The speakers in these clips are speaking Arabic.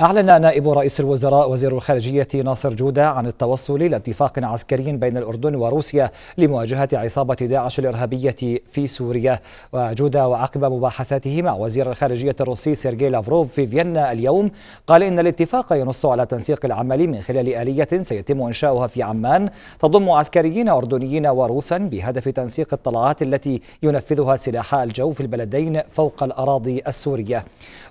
أعلن نائب رئيس الوزراء وزير الخارجية ناصر جودة عن التوصل إلى اتفاق عسكري بين الأردن وروسيا لمواجهة عصابة داعش الإرهابية في سوريا وجودة وعقب مباحثاته مع وزير الخارجية الروسي سيرجي لافروف في فيينا اليوم قال إن الاتفاق ينص على تنسيق العمل من خلال آلية سيتم إنشاؤها في عمان تضم عسكريين أردنيين وروسا بهدف تنسيق الطلعات التي ينفذها سلاح الجو في البلدين فوق الأراضي السورية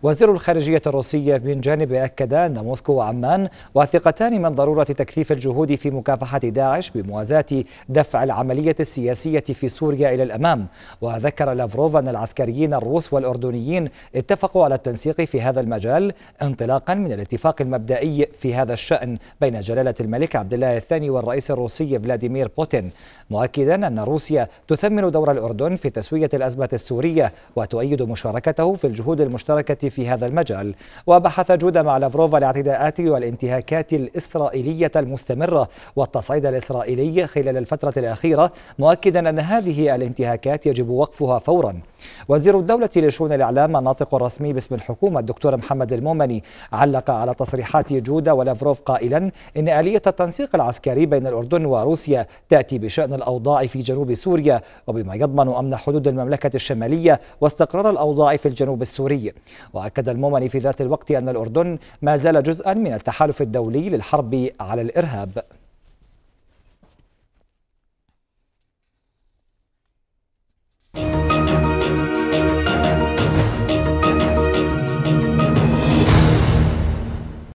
وزير الخارجية الروسية من جانب بأكدا أن موسكو وعمان واثقتان من ضرورة تكثيف الجهود في مكافحة داعش بموازاة دفع العملية السياسية في سوريا إلى الأمام وذكر لافروف أن العسكريين الروس والأردنيين اتفقوا على التنسيق في هذا المجال انطلاقا من الاتفاق المبدئي في هذا الشأن بين جلالة الملك عبد الله الثاني والرئيس الروسي فلاديمير بوتين مؤكدا أن روسيا تثمن دور الأردن في تسوية الأزمة السورية وتؤيد مشاركته في الجهود المشتركة في هذا المجال وبحث جودة مع لافروف الاعتداءات والانتهاكات الإسرائيلية المستمرة والتصعيد الإسرائيلي خلال الفترة الأخيرة مؤكدا أن هذه الانتهاكات يجب وقفها فورا وزير الدولة لشؤون الإعلام الناطق الرسمي باسم الحكومة الدكتور محمد المؤمني علق على تصريحات جودة ولافروف قائلا إن آلية التنسيق العسكري بين الأردن وروسيا تأتي بشأن الأوضاع في جنوب سوريا وبما يضمن أمن حدود المملكة الشمالية واستقرار الأوضاع في الجنوب السوري وأكد المؤمني في ذات الوقت أن الأردن ما زال جزءا من التحالف الدولي للحرب على الإرهاب